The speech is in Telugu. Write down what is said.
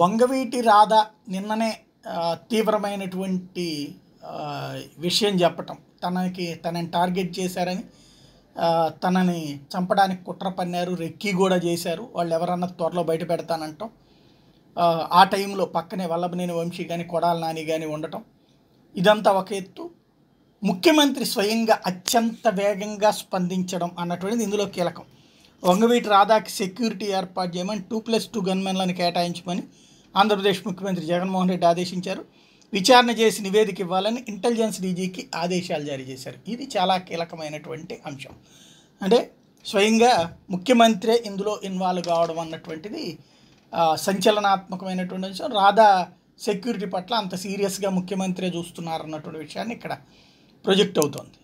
వంగవీటి రాధ నిన్ననే తీవ్రమైనటువంటి విషయం చెప్పటం తనకి తనని టార్గెట్ చేశారని తనని చంపడానికి కుట్ర పన్నారు రెక్కి కూడా చేశారు వాళ్ళు ఎవరన్నా త్వరలో బయట పెడతానంటాం ఆ టైంలో పక్కనే వల్లభనేని వంశీ కానీ కొడాల నాని కానీ ఉండటం ఇదంతా ఒక ఎత్తు ముఖ్యమంత్రి స్వయంగా అత్యంత వేగంగా స్పందించడం అన్నటువంటిది ఇందులో కీలకం వంగవీటి రాధాకి సెక్యూరిటీ ఏర్పాటు చేయమని టూ ప్లస్ టూ గన్మెన్లను కేటాయించమని ఆంధ్రప్రదేశ్ ముఖ్యమంత్రి జగన్మోహన్ రెడ్డి ఆదేశించారు విచారణ చేసి నివేదిక ఇవ్వాలని ఇంటెలిజెన్స్ డీజీకి ఆదేశాలు జారీ చేశారు ఇది చాలా కీలకమైనటువంటి అంశం అంటే స్వయంగా ముఖ్యమంత్రి ఇందులో ఇన్వాల్వ్ కావడం అన్నటువంటిది సంచలనాత్మకమైనటువంటి అంశం రాధా సెక్యూరిటీ పట్ల అంత సీరియస్గా ముఖ్యమంత్రి చూస్తున్నారు అన్నటువంటి విషయాన్ని ఇక్కడ ప్రొజెక్ట్ అవుతోంది